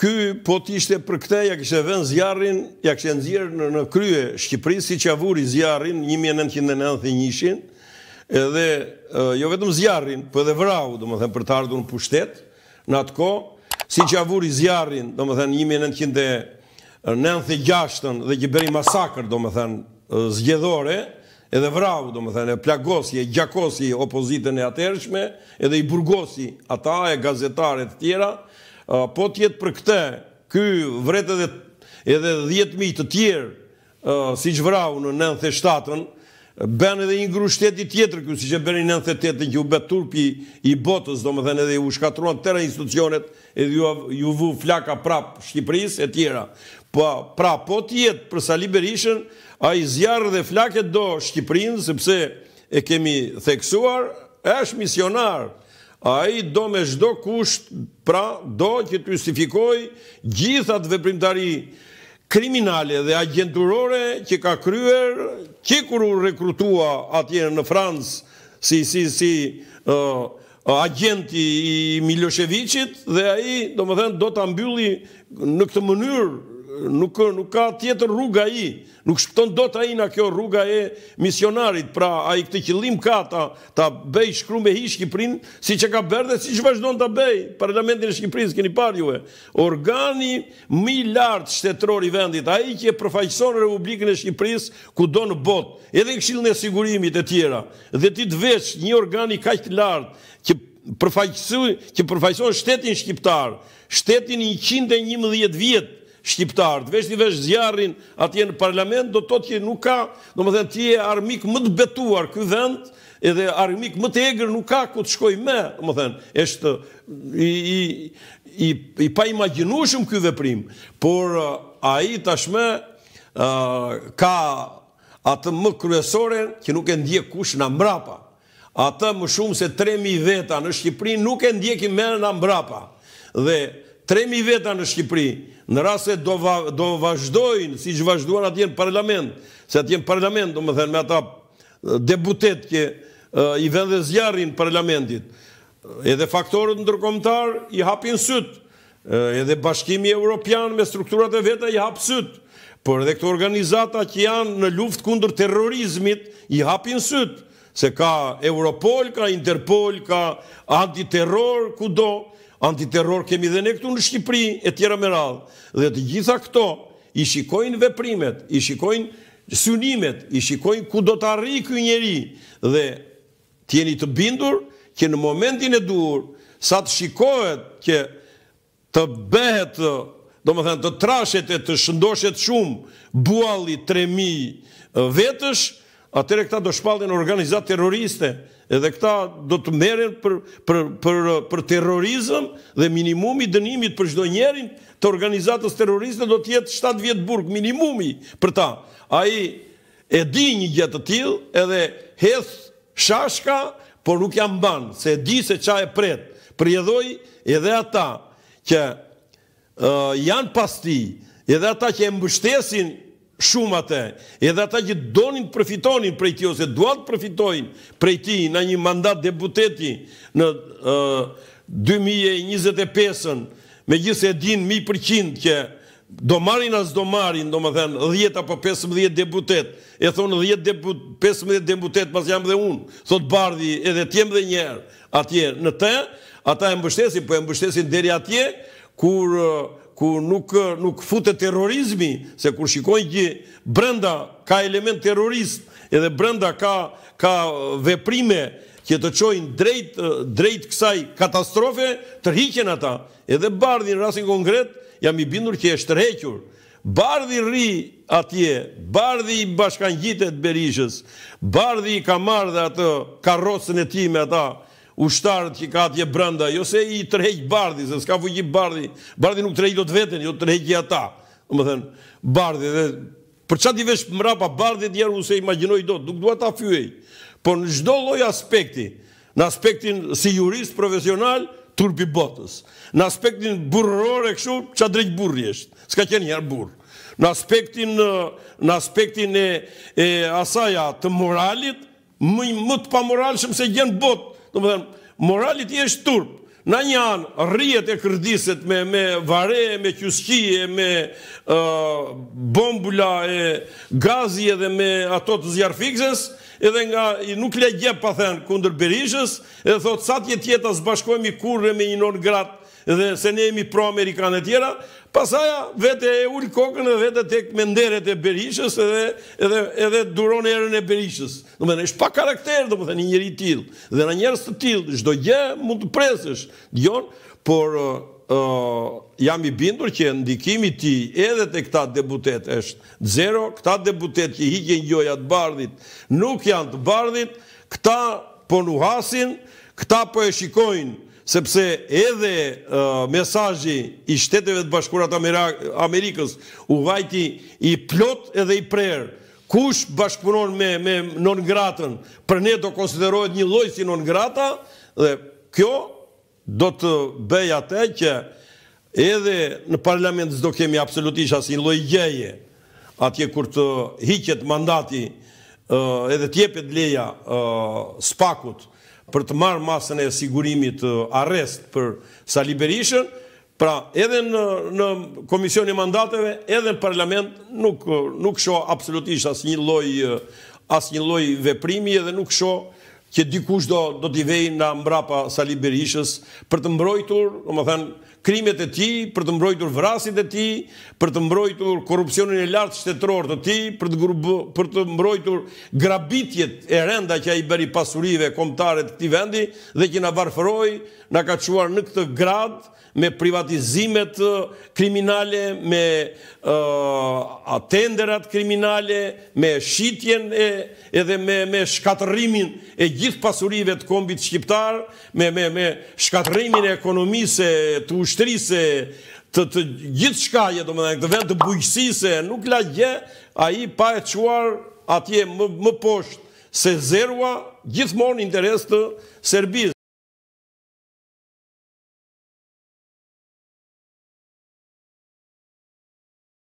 këj po ishte për këte, ja kështë e vend zjarin, ja kështë e nëzirë në krye Shqipëri, si që avuri zjarin, 1991-in, edhe jo vetëm zjarin, po për dhe vrau, do më thëmë, për t'ardu në pushtet, në atë ko, si që avuri zjarin, do më thëmë, 1996-ën, dhe gjiberi masakër, do më thëmë, zgjedhore, edhe vrau, do më thëmë, e plagosi, e gjakosi opozitën e atërshme, edhe i burgosi ata e të tjera, po tjetë për këte, këj vret edhe, edhe 10.000 të tjerë, si që vrau në 97-ën, ben edhe një gru shteti tjetër kjo, si që ben i 98-ën, që u betë turpi i botës, do më dhenë edhe u shkatruan tëra institucionet, edhe ju, vu flaka prap Shqipëris e tjera. Po, pra, po tjetë për Sali Berishën, a i zjarë dhe flaket do Shqipërinë, sepse e kemi theksuar, është misionarë, a i do me shdo kusht pra do që të justifikoj gjithat veprimtari kriminale dhe agenturore që ka kryer që kur u rekrutua atjene në Fransë si si si agenti i Miloševiqit dhe a i do me dhenë do të ambylli në këtë mënyrë nuk ka tjetër rruga i, nuk shpëton do të aina kjo rruga e misionarit, pra a i këtë qëllim ka ta bej shkru me hi Shqiprin, si që ka bërë dhe si që vazhdo ta bej, parlamentin e Shqiprin, së keni parë juve, organi mi lartë shtetëror i vendit, a i kje përfaqëson Republikën e Shqiprin, ku do në bot, edhe në këshilën e sigurimit e tjera, dhe ti të veç një organi ka që të lartë, që përfaqëson shtetin shqiptar, shtetin 111 vjetë, shqiptarët, një veç zjarin atje në parlament, do të të që nuk ka, do më dhe të armik më të betuar këtë vend, edhe armik më të egrë nuk ka ku të shkoj me, do më dhe në, i, i, i, pa imaginu shumë këtë veprim, por a i tashme ka atë më kryesore që nuk e ndje kush në mbrapa, atë më shumë se 3.000 veta në Shqipëri nuk e ndjekim me në mbrapa. Dhe 3.000 veta në Shqipëri në rase do, do vazhdojnë, si që vazhdojnë atë jenë parlament, se atë jenë parlament, do më thënë, me ata debutet kje i vendezjarin parlamentit, edhe faktorët ndërkomtar i hapin sytë, edhe bashkimi europian me strukturat e veta i hap sytë, për edhe këto organizata që janë në luft kundër terrorizmit i hapin sytë, se ka Europol, ka Interpol, ka antiterror, ku do, antiterror kemi dhe ne këtu në Shqipëri, e tjera me radhë. Dhe të gjitha këto, i shikojnë veprimet, i shikojnë synimet, i shikojnë ku do të arri këj njeri, dhe tjeni të bindur, që në momentin e duhur, sa të shikohet që të behet, do më thënë, të trashet e të shëndoshet shumë, buali 3.000 vetësh, atëre këta do shpallin organizat terroriste, edhe këta do të meren për terrorizëm dhe minimumi dënimit për shdo njerin të organizatës terrorizm do të jetë 7 vjetë burg, minimumi për ta. A i e di një gjëtë të tjilë edhe heth shashka, por nuk jam banë, se e di se qa e pretë. Për jedhoj edhe ata që janë pasti, edhe ata që e mbështesin shumë atë, edhe ata që donin të përfitonin prej ti, ose duat të përfitojnë prej ti në një mandat deputeti në 2025-ën, me gjithë e din mi që do marin as do marin, do më thënë 10 apo 15 deputet, e thonë 10 15 deputet, pas jam dhe unë, thot bardhi edhe tjem dhe njerë atje në të, ata e mbështesin, po e mbështesin deri atje, kur ku nuk nuk futet terrorizmi, se kur shikojnë që brenda ka element terrorist, edhe brenda ka ka veprime që të çojnë drejt drejt kësaj katastrofe, tërhiqen ata. Edhe bardhin rastin konkret jam i bindur që është shtërhequr. Bardhi ri atje, bardhi i të Berishës, bardhi i ka marrë dhe atë karosën e tij me ata ushtarët që ka atje brënda, jo se i tërhejtë bardi, se s'ka fujtë bardhi, bardi, bardi nuk tërhejtë do të vetën, jo tërhejtë i ata, më thënë, bardi, dhe për qatë i veshë mrapa, rapa, bardi të njerë se i do, nuk duha ta fjuej, por në gjdo loj aspekti, në aspektin si jurist profesional, turpi botës, në aspektin burror e këshur, qa drejtë burri eshtë, s'ka qenë njerë burr, në aspektin, në aspektin e asaja të moralit, më të pa se gjenë botë, Do më moralit i është turp. Në një anë, rrijet e kërdiset me vare, me kjuskije me bombula, gazi edhe me ato të zjarëfikses, edhe nga nuk le gjep, pa thënë, kundër berishës, edhe thotë, sa tjetë jetë asë bashkojmë i kurre me një nërë gratë, dhe se ne jemi pro-amerikanë e tjera, pasaja vete e ullë kokën dhe vete tek menderet e berishës edhe duron e rën e berishës. Në mene, është pa karakter, dhe më thë njëri tjilë, dhe në njërës të tilë, shdo gje mund të presësh, djonë, por uh, uh, jam i bindur që ndikimi ti edhe të këta debutet është zero, këta debutet që hikjen gjojat bardhit, nuk janë të bardhit, këta po nuhasin, këta po e shikojnë, sepse edhe mesajji i shteteve të bashkurat Amerikës u vajti i plot edhe i prerë, kush bashkëpunon me non gratën, për ne do konsiderojt një loj si non grata, dhe kjo do të bëjë atë e që edhe në parlament zdo kemi absolutisht asin loj gjeje, atje kur të hiqet mandati edhe tjepet leja spakut për të marë masën e sigurimit arrest për Sali Berishën, pra edhe në komision e mandateve, edhe në parlament nuk sho absolutisht as një loj as një loj veprimi edhe nuk sho që dikush do t'i vejnë nga mbrapa Sali Berishës për të mbrojtur, në më thënë, Krimet e tij, për të mbrojtur vrasit e tij, për të mbrojtur korrupsionin e lartë shtetëror të tij, për të për të mbrojtur grabitjet e rënda që ai bëri pasurive kombëtare të këtij vendi dhe që na varfroi, na ka çuar në këtë grad me privatizime kriminale, me atenderat kriminale, me shitjen e edhe me me shkatërrimin e gjithë pasurive të kombit shqiptar, me me me shkatërrimin e ekonomisë të kushtrisë të të gjithë shka jetë, do më dhe në këtë vend të bujqësi se nuk la gje, a i pa e quar atje më, më poshtë se zerua gjithmonë interes të Serbisë.